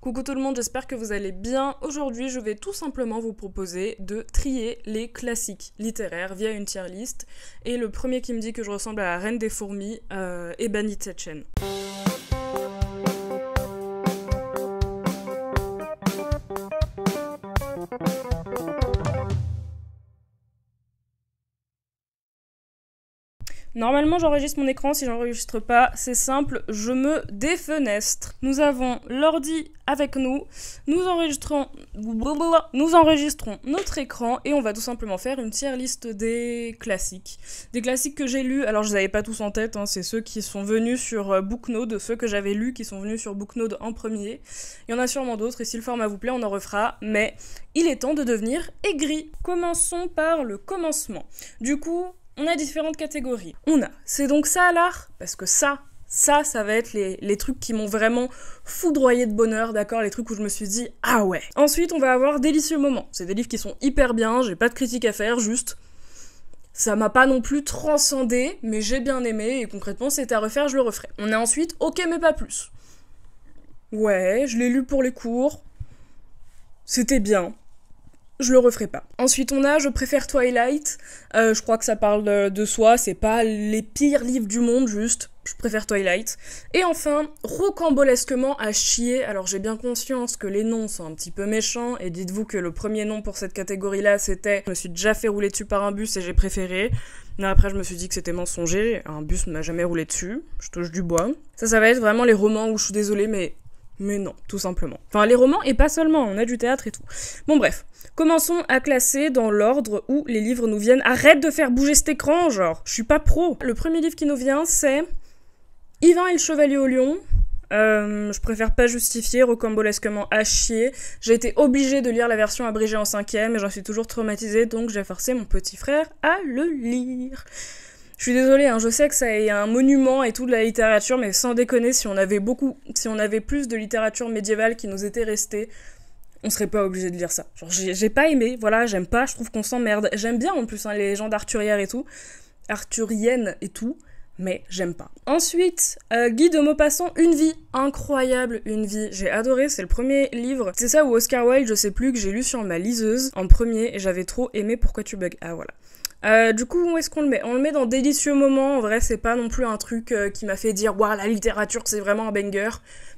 Coucou tout le monde, j'espère que vous allez bien. Aujourd'hui, je vais tout simplement vous proposer de trier les classiques littéraires via une tier list. Et le premier qui me dit que je ressemble à la reine des fourmis euh, est banni de cette chaîne. Normalement, j'enregistre mon écran. Si j'enregistre pas, c'est simple, je me défenestre. Nous avons l'ordi avec nous. Nous enregistrons, nous enregistrons notre écran et on va tout simplement faire une tier liste des classiques. Des classiques que j'ai lus. Alors, je les avais pas tous en tête. Hein. c'est ceux qui sont venus sur euh, Booknode, ceux que j'avais lus qui sont venus sur Booknode en premier. Il y en a sûrement d'autres. Et si le format vous plaît, on en refera. Mais il est temps de devenir aigri. Commençons par le commencement. Du coup, on a différentes catégories. On a, c'est donc ça l'art Parce que ça, ça, ça va être les, trucs qui m'ont vraiment foudroyé de bonheur, d'accord Les trucs où je me suis dit, ah ouais Ensuite, on va avoir Délicieux Moments. C'est des livres qui sont hyper bien, j'ai pas de critique à faire, juste. Ça m'a pas non plus transcendé, mais j'ai bien aimé, et concrètement, c'est à refaire, je le referai. On a ensuite Ok, mais pas plus. Ouais, je l'ai lu pour les cours. C'était bien je le referai pas. Ensuite, on a Je préfère Twilight. Euh, je crois que ça parle de, soi. C'est pas les pires livres du monde, juste. Je préfère Twilight. Et enfin, rocambolesquement à chier. Alors, j'ai bien conscience que les noms sont un petit peu méchants. Et dites-vous que le premier nom pour cette catégorie-là, c'était Je me suis déjà fait rouler dessus par un bus et j'ai préféré. mais après, je me suis dit que c'était mensonger. Un bus ne m'a jamais roulé dessus. Je touche du bois. Ça, ça va être vraiment les romans où je suis désolée, mais mais non, tout simplement. Enfin, les romans et pas seulement, on a du théâtre et tout. Bon, bref. Commençons à classer dans l'ordre où les livres nous viennent. Arrête de faire bouger cet écran, genre, je suis pas pro. Le premier livre qui nous vient, c'est Yvain et le Chevalier au Lion. Euh, je préfère pas justifier, rocambolesquement à chier. J'ai été obligée de lire la version abrégée en cinquième et j'en suis toujours traumatisée, donc j'ai forcé mon petit frère à le lire. Je suis désolée, hein, je sais que ça est un monument et tout de la littérature, mais sans déconner, si on avait beaucoup, si on avait plus de littérature médiévale qui nous était restée, on serait pas obligé de lire ça. Genre, j'ai pas aimé, voilà, j'aime pas, je trouve qu'on s'emmerde. J'aime bien en plus hein, les légendes arthurières et tout, arthuriennes et tout, mais j'aime pas. Ensuite, euh, Guy de Maupassant, Une vie incroyable, une vie. J'ai adoré, c'est le premier livre. C'est ça où Oscar Wilde, je sais plus, que j'ai lu sur ma liseuse en premier et j'avais trop aimé Pourquoi tu bugs. Ah voilà. Euh, du coup, où est-ce qu'on le met On le met dans délicieux moments. En vrai, c'est pas non plus un truc euh, qui m'a fait dire waouh, la littérature, c'est vraiment un banger,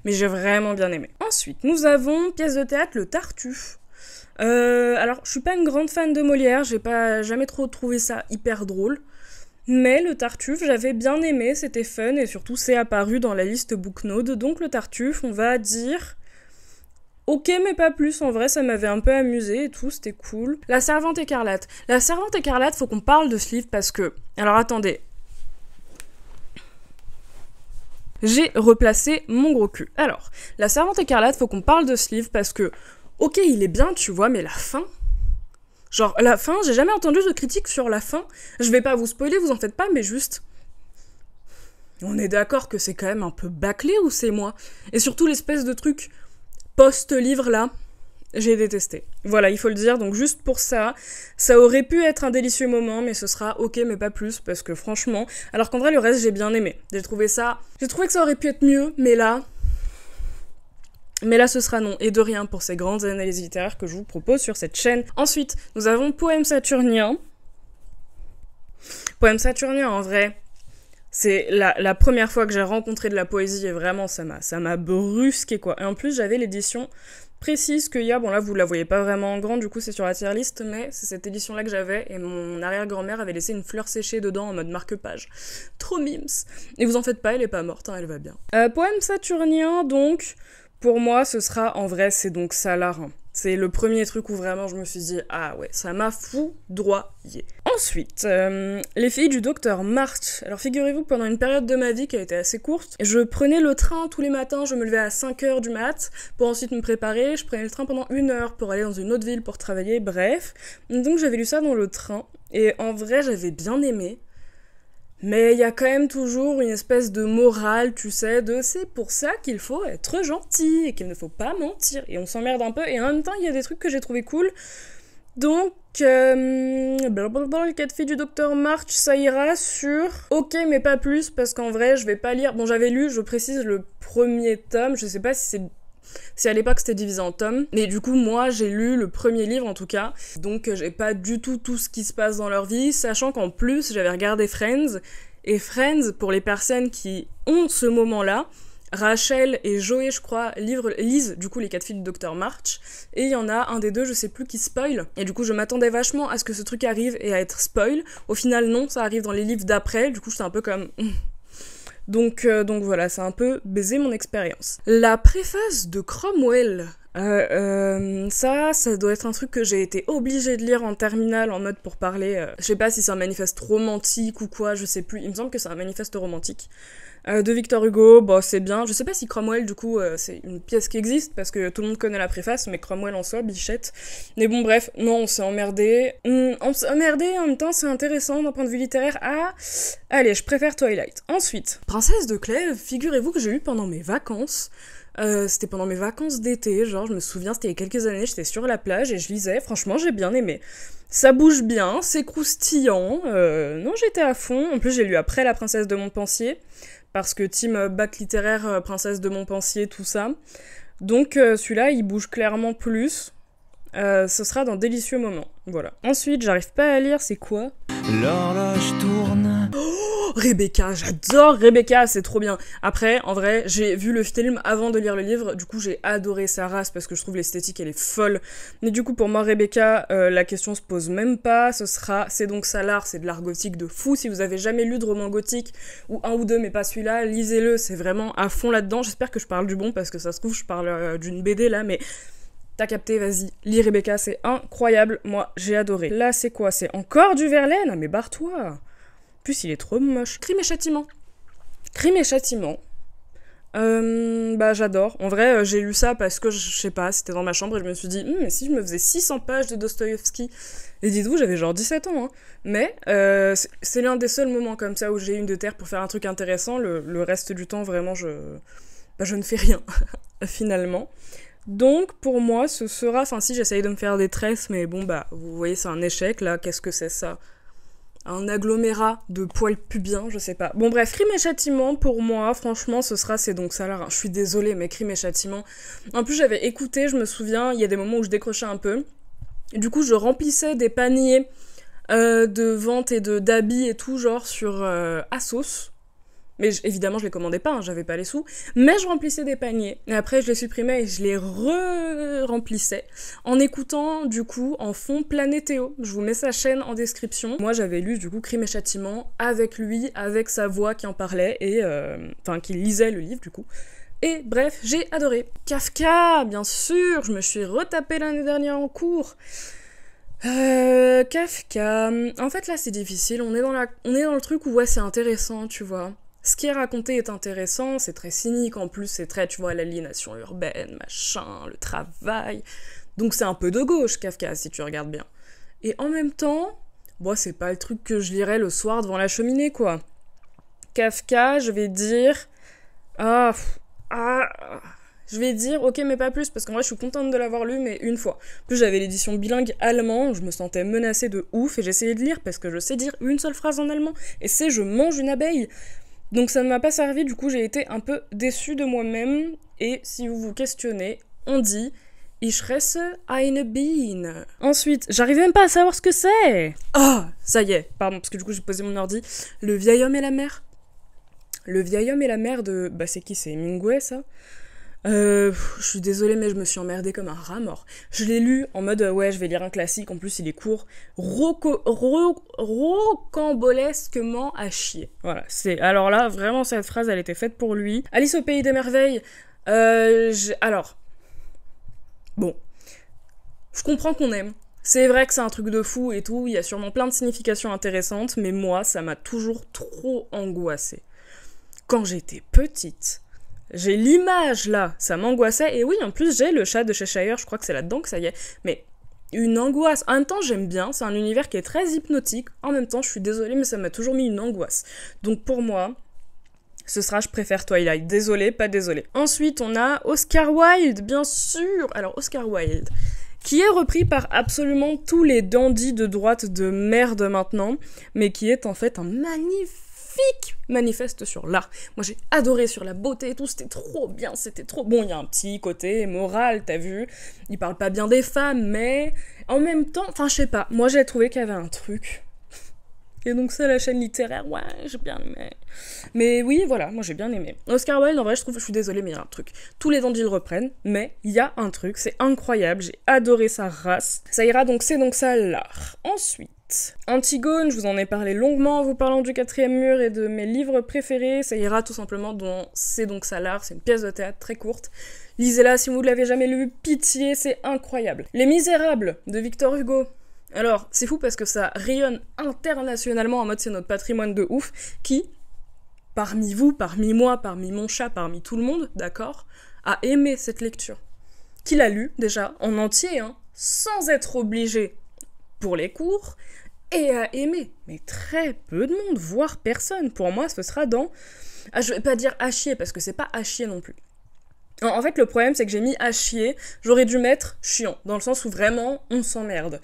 mais j'ai vraiment bien aimé. Ensuite, nous avons pièce de théâtre Le Tartuffe. alors, je suis pas une grande fan de Molière, j'ai pas jamais trop trouvé ça hyper drôle. Mais le Tartuffe, j'avais bien aimé, c'était fun et surtout c'est apparu dans la liste Booknode. Donc le Tartuffe, on va dire Ok, mais pas plus. En vrai, ça m'avait un peu amusé et tout, c'était cool. La Servante écarlate. La Servante écarlate, faut qu'on parle de ce livre parce que. Alors attendez. J'ai replacé mon gros cul. Alors, La Servante écarlate, faut qu'on parle de ce livre parce que. Ok, il est bien, tu vois, mais la fin. Genre, la fin, j'ai jamais entendu de critique sur la fin. Je vais pas vous spoiler, vous en faites pas, mais juste. On est d'accord que c'est quand même un peu bâclé ou c'est moi Et surtout l'espèce de truc post-livre là, j'ai détesté. Voilà, il faut le dire, donc juste pour ça, ça aurait pu être un délicieux moment, mais ce sera ok, mais pas plus, parce que franchement, alors qu'en vrai, le reste, j'ai bien aimé. J'ai trouvé ça, j'ai trouvé que ça aurait pu être mieux, mais là, mais là, ce sera non et de rien pour ces grandes analyses littéraires que je vous propose sur cette chaîne. Ensuite, nous avons Poème Saturnien. Poème Saturnien, en vrai, c'est la, première fois que j'ai rencontré de la poésie et vraiment, ça m'a, ça m'a brusqué, quoi. Et en plus, j'avais l'édition précise qu'il y a. Bon, là, vous la voyez pas vraiment en grand, du coup, c'est sur la tier liste, mais c'est cette édition-là que j'avais et mon arrière-grand-mère avait laissé une fleur séchée dedans en mode marque-page. Trop mimes Et vous en faites pas, elle est pas morte, hein, elle va bien. Euh, poème saturnien, donc. Pour moi, ce sera en vrai, c'est donc ça l'art. Hein. C'est le premier truc où vraiment je me suis dit ah ouais, ça m'a foudroyé. Ensuite, euh, les filles du docteur March. Alors figurez-vous que pendant une période de ma vie qui a été assez courte, je prenais le train tous les matins, je me levais à 5h du mat pour ensuite me préparer, je prenais le train pendant une heure pour aller dans une autre ville pour travailler, bref. Donc j'avais lu ça dans le train et en vrai j'avais bien aimé. Mais il y a quand même toujours une espèce de morale, tu sais, de c'est pour ça qu'il faut être gentil et qu'il ne faut pas mentir. Et on s'emmerde un peu. Et en même temps, il y a des trucs que j'ai trouvé cool. Donc, euh, le cas de fille du docteur March, ça ira sur ok, mais pas plus, parce qu'en vrai, je vais pas lire. Bon, j'avais lu, je précise, le premier tome. Je sais pas si c'est c'est à l'époque c'était divisé en tomes, mais du coup moi j'ai lu le premier livre en tout cas, donc euh, j'ai pas du tout tout ce qui se passe dans leur vie, sachant qu'en plus j'avais regardé Friends, et Friends, pour les personnes qui ont ce moment-là, Rachel et Joey, je crois, lisent du coup les quatre filles du Docteur March. Et il y en a un des deux, je sais plus, qui spoil. Et du coup, je m'attendais vachement à ce que ce truc arrive et à être spoil. Au final, non, ça arrive dans les livres d'après. Du coup, j'étais un peu comme. Donc, euh, donc voilà, c'est un peu baiser mon expérience. La préface de Cromwell. Euh, euh, ça, ça doit être un truc que j'ai été obligée de lire en terminale en mode pour parler. je sais pas si c'est un manifeste romantique ou quoi, je sais plus. Il me semble que c'est un manifeste romantique. Euh, de Victor Hugo, bon, bah, c'est bien. Je sais pas si Cromwell, du coup, euh, c'est une pièce qui existe parce que tout le monde connaît la préface, mais Cromwell en soi, bichette. Mais bon, bref, non, on s'est emmerdé. Hmm, emmerdé, en même temps, c'est intéressant d'un point de vue littéraire. Ah, allez, je préfère Twilight. Ensuite, Princesse de Clèves, figurez-vous que j'ai eu pendant mes vacances. Euh, c'était pendant mes vacances d'été, genre je me souviens, c'était il y a quelques années, j'étais sur la plage et je lisais, franchement j'ai bien aimé. Ça bouge bien, c'est croustillant, non j'étais à fond, en plus j'ai lu après La princesse de Montpensier, parce que team euh, bac littéraire, euh, princesse de Montpensier, tout ça. Donc euh, celui-là, il bouge clairement plus. ce sera dans délicieux moments. Voilà. Ensuite, j'arrive pas à lire, c'est quoi L'horloge tourne Oh, Rebecca, j'adore Rebecca, c'est trop bien. Après, en vrai, j'ai vu le film avant de lire le livre, du coup j'ai adoré sa race parce que je trouve l'esthétique elle est folle. Mais du coup pour moi Rebecca, euh, la question se pose même pas, ce sera, c'est donc ça l'art, c'est de l'art gothique de fou. Si vous avez jamais lu de roman gothique ou un ou deux mais pas celui-là, lisez-le, c'est vraiment à fond là-dedans. J'espère que je parle du bon parce que ça se trouve je parle euh, d'une BD là, mais T'as capté, vas-y, lis Rebecca, c'est incroyable, moi j'ai adoré. Là c'est quoi C'est encore du Verlaine ah, Mais barre-toi plus il est trop moche. Crime et châtiment. Crime et châtiment. Euh, bah j'adore. En vrai, euh, j'ai lu ça parce que je sais pas, c'était dans ma chambre et je me suis dit, hmm, mais si je me faisais 600 pages de Dostoïevski. Et dites-vous, j'avais genre 17 ans. Hein. Mais euh, c'est l'un des seuls moments comme ça où j'ai une de terre pour faire un truc intéressant. Le, reste du temps, vraiment, je, bah, je ne fais rien finalement. Donc pour moi, ce sera, enfin si j'essaye de me faire des tresses, mais bon bah vous voyez, c'est un échec là. Qu'est-ce que c'est ça un agglomérat de poils pubiens, je sais pas. Bon bref, Crime et Châtiments, pour moi, franchement, ce sera C'est donc ça là. Je suis désolée, mais Crime et Châtiments... En plus, j'avais écouté, je me souviens, il y a des moments où je décrochais un peu. Du coup, je remplissais des paniers euh, de vente et de d'habits et tout, genre sur euh, Asos, mais évidemment, je les commandais pas, hein, j'avais pas les sous. Mais je remplissais des paniers. Et après, je les supprimais et je les re-remplissais en écoutant, du coup, en fond, Planétéo. Je vous mets sa chaîne en description. Moi, j'avais lu, du coup, Crime et Châtiment avec lui, avec sa voix qui en parlait et. Euh, enfin, qui lisait le livre, du coup. Et bref, j'ai adoré. Kafka, bien sûr, je me suis retapé l'année dernière en cours. Euh, Kafka. En fait, là, c'est difficile. On est dans la, on est dans le truc où ouais, c'est intéressant, tu vois. Ce qui est raconté est intéressant, c'est très cynique, en plus c'est très, tu vois, l'aliénation urbaine, machin, le travail. Donc c'est un peu de gauche, Kafka, si tu regardes bien. Et en même temps, moi c'est pas le truc que je lirais le soir devant la cheminée, quoi. Kafka, je vais dire... Ah, ah, je vais dire, ok, mais pas plus, parce qu'en vrai, je suis contente de l'avoir lu, mais une fois. En plus, j'avais l'édition bilingue allemand, je me sentais menacée de ouf, et j'essayais de lire, parce que je sais dire une seule phrase en allemand, et c'est je mange une abeille. Donc ça ne m'a pas servi, du coup j'ai été un peu déçue de moi-même, et si vous vous questionnez, on dit Ich eine bean Ensuite, j'arrive même pas à savoir ce que c'est Ah, oh, ça y est, pardon, parce que du coup j'ai posé mon ordi. Le vieil homme et la mère Le vieil homme et la mère de... Bah c'est qui C'est Mingue ça euh, je suis désolée, mais je me suis emmerdée comme un rat mort. Je l'ai lu en mode euh, ouais, je vais lire un classique, en plus il est court, rocambolesquement à chier. Voilà, c'est. Alors là, vraiment, cette phrase, elle était faite pour lui. Alice au Pays des Merveilles, euh, alors. Bon. Je comprends qu'on aime. C'est vrai que c'est un truc de fou et tout, il y a sûrement plein de significations intéressantes, mais moi, ça m'a toujours trop angoissée. Quand j'étais petite, j'ai l'image là, ça m'angoissait. Et oui, en plus, j'ai le chat de Cheshire, je crois que c'est là-dedans que ça y est. Mais une angoisse. En même temps, j'aime bien, c'est un univers qui est très hypnotique. En même temps, je suis désolée, mais ça m'a toujours mis une angoisse. Donc pour moi, ce sera je préfère Twilight. Désolée, pas désolée. Ensuite, on a Oscar Wilde, bien sûr. Alors, Oscar Wilde qui est repris par absolument tous les dandys de droite de merde maintenant, mais qui est en fait un magnifique manifeste sur l'art. Moi j'ai adoré sur la beauté et tout, c'était trop bien, c'était trop bon. Il y a un petit côté moral, t'as vu. Il parle pas bien des femmes, mais en même temps, enfin je sais pas, moi j'ai trouvé qu'il y avait un truc. Et donc ça, la chaîne littéraire, ouais, j'ai bien aimé. Mais oui, voilà, moi j'ai bien aimé. Oscar Wilde, en vrai, je trouve, je suis désolée, mais il y a un truc. Tous les dandys le reprennent, mais il y a un truc, c'est incroyable, j'ai adoré sa race. Ça ira donc, c'est donc ça l'art. Ensuite, Antigone, je vous en ai parlé longuement en vous parlant du quatrième mur et de mes livres préférés. Ça ira tout simplement dans C'est donc ça l'art, c'est une pièce de théâtre très courte. Lisez-la si vous ne l'avez jamais lu, pitié, c'est incroyable. Les Misérables de Victor Hugo, alors, c'est fou parce que ça rayonne internationalement en mode c'est notre patrimoine de ouf, qui, parmi vous, parmi moi, parmi mon chat, parmi tout le monde, d'accord, a aimé cette lecture. Qui l'a lu déjà en entier, hein, sans être obligé pour les cours, et à aimer. Mais très peu de monde, voire personne. Pour moi, ce sera dans. Ah, je vais pas dire à chier parce que c'est pas à chier non plus. En fait, le problème, c'est que j'ai mis à chier. J'aurais dû mettre chiant, dans le sens où vraiment, on s'emmerde.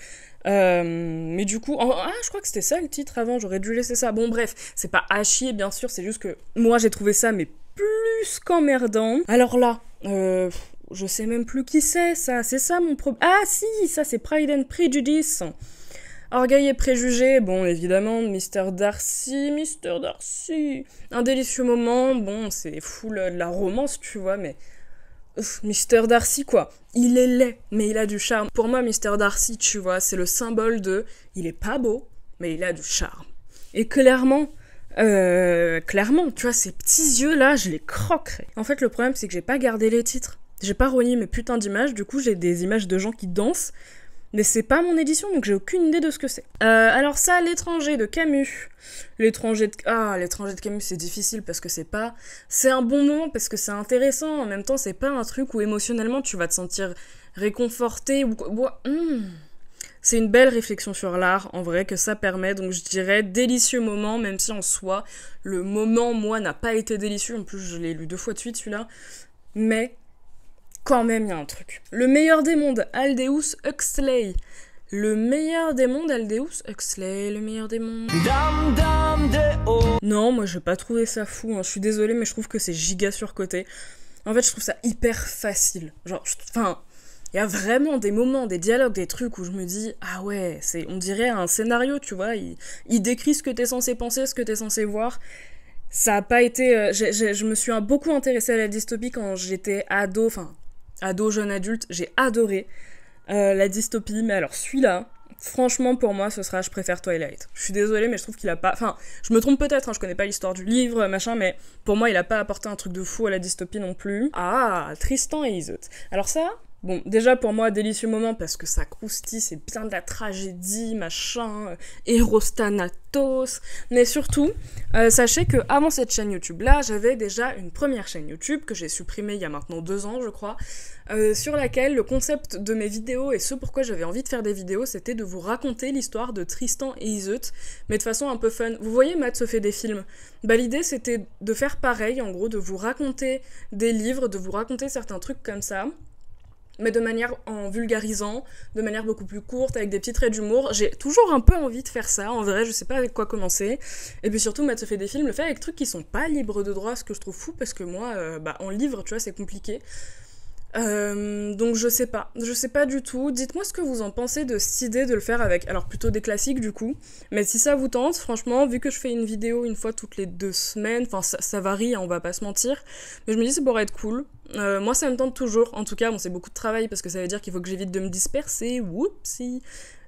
Euh, mais du coup, ah, je crois que c'était ça le titre avant, j'aurais dû laisser ça. Bon, bref, c'est pas à chier, bien sûr, c'est juste que moi, j'ai trouvé ça, mais plus qu'emmerdant. Alors là, euh, je sais même plus qui c'est, ça. C'est ça mon problème. Ah, si, ça, c'est Pride and Prejudice. Orgueil et préjugé, bon, évidemment, Mr. Darcy, Mr. Darcy. Un délicieux moment, bon, c'est fou de la romance, tu vois, mais. Mr. Darcy, quoi. Il est laid, mais il a du charme. Pour moi, Mr. Darcy, tu vois, c'est le symbole de. Il est pas beau, mais il a du charme. Et clairement, euh, clairement, tu vois, ces petits yeux-là, je les croquerai. En fait, le problème, c'est que j'ai pas gardé les titres. J'ai pas rogné mes putains d'images, du coup, j'ai des images de gens qui dansent, mais c'est pas mon édition, donc j'ai aucune idée de ce que c'est. Euh, alors ça, l'étranger de Camus. L'étranger de... Ah, l'étranger de Camus, c'est difficile parce que c'est pas... C'est un bon moment parce que c'est intéressant, en même temps, c'est pas un truc où émotionnellement tu vas te sentir réconforté ou... Hmm. C'est une belle réflexion sur l'art, en vrai, que ça permet. Donc je dirais délicieux moment, même si en soi, le moment, moi, n'a pas été délicieux. En plus, je l'ai lu deux fois de suite, celui-là. Mais quand même, il y a un truc. Le meilleur des mondes, Aldeus Huxley. Le meilleur des mondes, Aldeus Huxley, le meilleur des mondes. de Non, moi j'ai pas trouvé ça fou, hein. je suis désolée, mais je trouve que c'est giga surcoté. En fait, je trouve ça hyper facile. Genre, enfin, il y a vraiment des moments, des dialogues, des trucs où je me dis ah ouais, c'est on dirait un scénario, tu vois, il, décrit ce que t'es censé penser, ce que t'es censé voir. Ça a pas été, euh, je me suis beaucoup intéressée à la dystopie quand j'étais ado, enfin ado, jeune adulte, j'ai adoré euh, la dystopie, mais alors celui-là, franchement pour moi ce sera je préfère Twilight. Je suis désolée mais je trouve qu'il a pas... Enfin, je me trompe peut-être, hein, je connais pas l'histoire du livre, machin, mais pour moi il a pas apporté un truc de fou à la dystopie non plus. Ah, Tristan et Isotte. Alors ça, Bon, déjà pour moi, délicieux moment parce que ça croustille, c'est bien de la tragédie, machin, euh, thanatos Mais surtout, euh, sachez que avant cette chaîne YouTube là, j'avais déjà une première chaîne YouTube que j'ai supprimée il y a maintenant deux ans, je crois, euh, sur laquelle le concept de mes vidéos et ce pourquoi j'avais envie de faire des vidéos, c'était de vous raconter l'histoire de Tristan et Iseut, mais de façon un peu fun. Vous voyez, Matt se fait des films. Bah, l'idée c'était de faire pareil, en gros, de vous raconter des livres, de vous raconter certains trucs comme ça mais de manière en vulgarisant, de manière beaucoup plus courte, avec des petits traits d'humour. J'ai toujours un peu envie de faire ça, en vrai, je sais pas avec quoi commencer. Et puis surtout, Matt se fait des films, le fait avec trucs qui sont pas libres de droit, ce que je trouve fou, parce que moi, euh, bah, en livre, tu vois, c'est compliqué. Euh, donc je sais pas, je sais pas du tout. Dites-moi ce que vous en pensez de cette idée de le faire avec, alors plutôt des classiques du coup. Mais si ça vous tente, franchement, vu que je fais une vidéo une fois toutes les deux semaines, enfin ça, varie, hein, on va pas se mentir. Mais je me dis ça pourrait être cool. Euh, moi ça me tente toujours. En tout cas, bon c'est beaucoup de travail parce que ça veut dire qu'il faut que j'évite de me disperser. Whoopsie.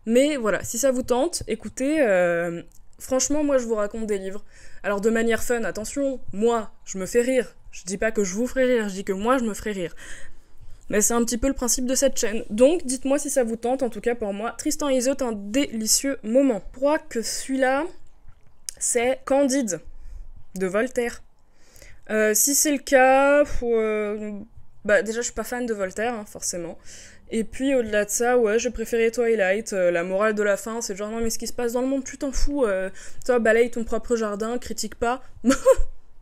Mais voilà, si ça vous tente, écoutez, euh, franchement, moi, je vous raconte des livres. Alors, de manière fun, attention, moi, je me fais rire. Je dis pas que je vous ferai rire, je dis que moi, je me ferai rire. Mais c'est un petit peu le principe de cette chaîne. Donc dites-moi si ça vous tente, en tout cas pour moi. Tristan et un délicieux moment. Je crois que celui-là, c'est Candide de Voltaire. Euh, si c'est le cas, euh, bah, déjà je suis pas fan de Voltaire, hein, forcément. Et puis au-delà de ça, ouais, je préféré Twilight. Euh, la morale de la fin, c'est genre non mais ce qui se passe dans le monde, tu t'en fous. toi balaye ton propre jardin, critique pas.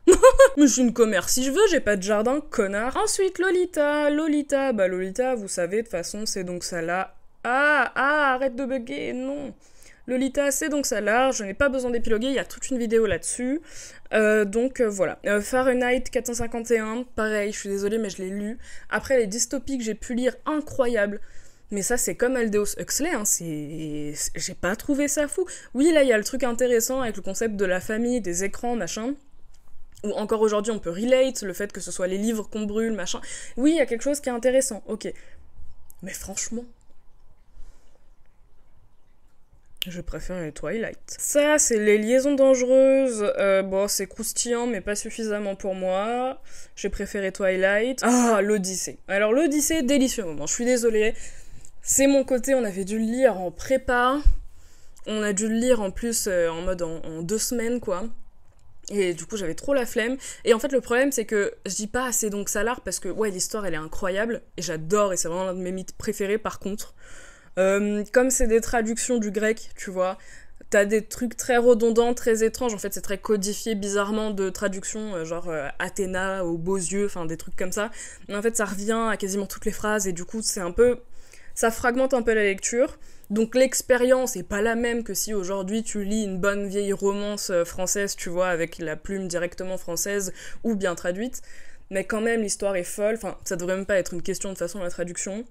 mais je suis une commerce si je veux, j'ai pas de jardin, connard. Ensuite, Lolita, Lolita, bah Lolita, vous savez, de toute façon, c'est donc ça là. Ah, ah, arrête de bugger, non. Lolita, c'est donc ça là, je n'ai pas besoin d'épiloguer, il y a toute une vidéo là-dessus. Euh, donc euh, voilà. Euh, Fahrenheit 451, pareil, je suis désolée, mais je l'ai lu. Après, les dystopies j'ai pu lire, incroyable Mais ça, c'est comme Aldous Huxley, hein, c'est... J'ai pas trouvé ça fou. Oui, là, il y a le truc intéressant avec le concept de la famille, des écrans, machin ou encore aujourd'hui on peut relate, le fait que ce soit les livres qu'on brûle, machin. Oui, il y a quelque chose qui est intéressant, ok. Mais franchement, je préfère les Twilight. Ça, c'est les liaisons dangereuses. Euh, bon, c'est croustillant, mais pas suffisamment pour moi. J'ai préféré Twilight. Ah, l'Odyssée. Alors, l'Odyssée, délicieux moment. Je suis désolée. C'est mon côté, on avait dû le lire en prépa. On a dû le lire en plus euh, en mode en deux semaines, quoi. Et du coup, j'avais trop la flemme. Et en fait, le problème, c'est que je dis pas assez donc Salar parce que, ouais, l'histoire, elle est incroyable. Et j'adore, et c'est vraiment l'un de mes mythes préférés, par contre. Euh, comme c'est des traductions du grec, tu vois, t'as des trucs très redondants, très étranges. En fait, c'est très codifié bizarrement de traduction, euh, genre euh, Athéna aux beaux yeux, enfin des trucs comme ça. Mais en fait, ça revient à quasiment toutes les phrases, et du coup, c'est un peu. Ça fragmente un peu la lecture. Donc l'expérience est pas la même que si aujourd'hui tu lis une bonne vieille romance euh, française, tu vois, avec la plume directement française ou bien traduite. Mais quand même, l'histoire est folle. Enfin, ça devrait même pas être une question de façon à la traduction.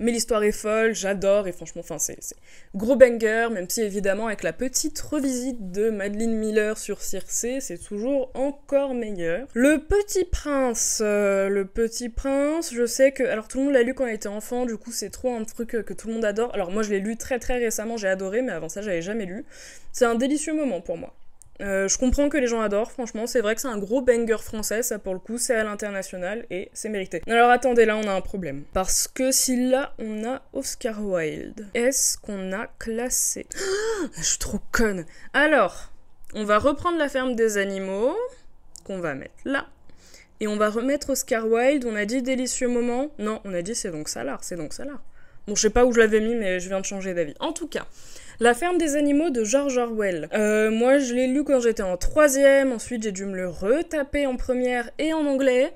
Mais l'histoire est folle, j'adore, et franchement, enfin, c'est gros banger, même si évidemment, avec la petite revisite de Madeleine Miller sur Circe, c'est toujours encore meilleur. Le Petit Prince, euh, le Petit Prince, je sais que. Alors, tout le monde l'a lu quand il était enfant, du coup, c'est trop un truc euh, que tout le monde adore. Alors, moi, je l'ai lu très très récemment, j'ai adoré, mais avant ça, j'avais jamais lu. C'est un délicieux moment pour moi. Euh, je comprends que les gens adorent, franchement, c'est vrai que c'est un gros banger français, ça pour le coup, c'est à l'international et c'est mérité. Alors attendez, là on a un problème. Parce que si là on a Oscar Wilde, est-ce qu'on a classé ah, Je suis trop conne Alors, on va reprendre la ferme des animaux, qu'on va mettre là. Et on va remettre Oscar Wilde, on a dit délicieux moment. Non, on a dit c'est donc ça là, c'est donc Salar. Bon, je sais pas où je l'avais mis, mais je viens de changer d'avis. En tout cas, la ferme des animaux de George Orwell. Euh, moi, je l'ai lu quand j'étais en troisième, ensuite j'ai dû me le retaper en première et en anglais.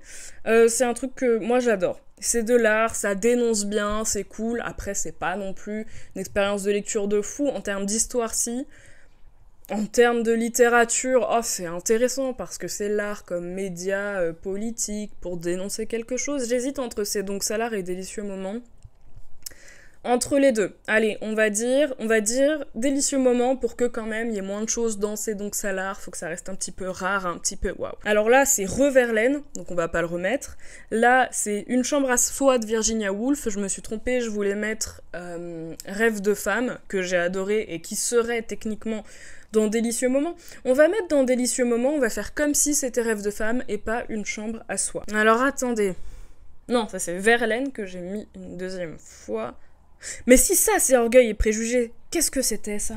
Euh, c'est un truc que moi j'adore. C'est de l'art, ça dénonce bien, c'est cool. Après, c'est pas non plus une expérience de lecture de fou. En termes d'histoire, si. En termes de littérature, oh, c'est intéressant parce que c'est l'art comme média euh, politique pour dénoncer quelque chose. J'hésite entre c'est donc ça l'art et délicieux moments entre les deux. Allez, on va dire, on va dire délicieux moment pour que quand même il y ait moins de choses dans ces donc il faut que ça reste un petit peu rare, un petit peu waouh. Alors là, c'est Reverlaine, donc on va pas le remettre. Là, c'est une chambre à soi de Virginia Woolf, je me suis trompée, je voulais mettre euh, Rêve de femme que j'ai adoré et qui serait techniquement dans délicieux moment. On va mettre dans délicieux moment, on va faire comme si c'était Rêve de femme et pas une chambre à soi. Alors attendez. Non, ça c'est Verlaine que j'ai mis une deuxième fois. Mais si ça, c'est orgueil et préjugé, qu'est-ce que c'était ça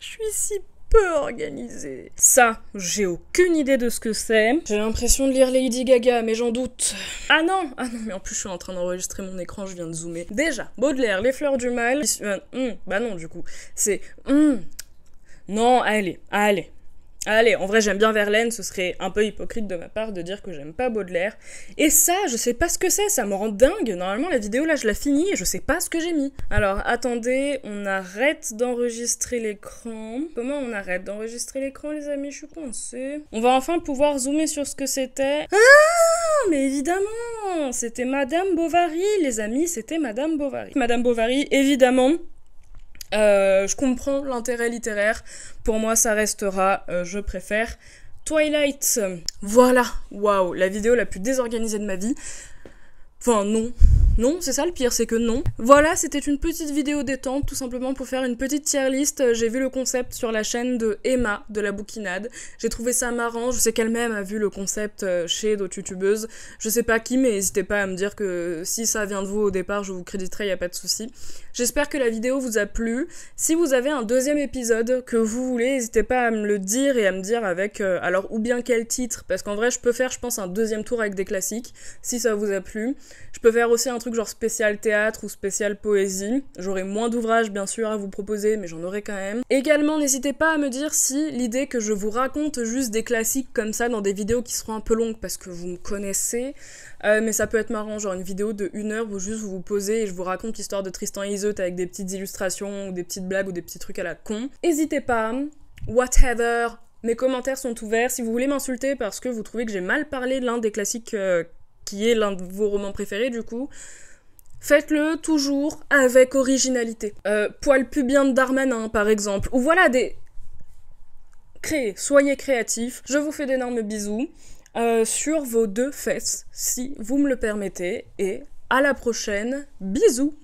Je suis si peu organisée. Ça, j'ai aucune idée de ce que c'est. J'ai l'impression de lire Lady Gaga, mais j'en doute. Ah non Ah non, mais en plus, je suis en train d'enregistrer mon écran, je viens de zoomer. Déjà, Baudelaire, Les Fleurs du Mal. Euh, hmm, bah non, du coup. C'est. Hmm. Non, allez, allez, Allez, en vrai, j'aime bien Verlaine, ce serait un peu hypocrite de ma part de dire que j'aime pas Baudelaire. Et ça, je sais pas ce que c'est, ça me rend dingue. Normalement, la vidéo là, je la finis et je sais pas ce que j'ai mis. Alors, attendez, on arrête d'enregistrer l'écran. Comment on arrête d'enregistrer l'écran, les amis Je suis coincée. On va enfin pouvoir zoomer sur ce que c'était. Ah Mais évidemment C'était Madame Bovary, les amis, c'était Madame Bovary. Madame Bovary, évidemment, euh, je comprends l'intérêt littéraire. Pour moi, ça restera, euh, je préfère. Twilight. Voilà. Waouh, la vidéo la plus désorganisée de ma vie. Enfin, non. Non, c'est ça le pire, c'est que non. Voilà, c'était une petite vidéo détente, tout simplement pour faire une petite tier list. Euh, j'ai vu le concept sur la chaîne de Emma, de la bouquinade. J'ai trouvé ça marrant, je sais qu'elle-même a vu le concept euh, chez d'autres youtubeuses. Je sais pas qui, mais n'hésitez pas à me dire que si ça vient de vous au départ, je vous créditerai, y a pas de souci. J'espère que la vidéo vous a plu. Si vous avez un deuxième épisode que vous voulez, n'hésitez pas à me le dire et à me dire avec, euh, alors, ou bien quel titre, parce qu'en vrai, je peux faire, je pense, un deuxième tour avec des classiques, si ça vous a plu. Je peux faire aussi un truc genre spécial théâtre ou spécial poésie. J'aurai moins d'ouvrages bien sûr à vous proposer, mais j'en aurai quand même. Également, n'hésitez pas à me dire si l'idée que je vous raconte juste des classiques comme ça dans des vidéos qui seront un peu longues parce que vous me connaissez, euh, mais ça peut être marrant, genre une vidéo de une heure où juste vous vous posez et je vous raconte l'histoire de Tristan et Iseut avec des petites illustrations ou des petites blagues ou des petits trucs à la con. N'hésitez pas, whatever, mes commentaires sont ouverts. Si vous voulez m'insulter parce que vous trouvez que j'ai mal parlé de l'un des classiques euh, qui est l'un de vos romans préférés du coup, faites-le toujours avec originalité. Euh, poil pubien de Darmanin par exemple, ou voilà des... Créez, soyez créatifs, je vous fais d'énormes bisous euh, sur vos deux fesses si vous me le permettez, et à la prochaine, bisous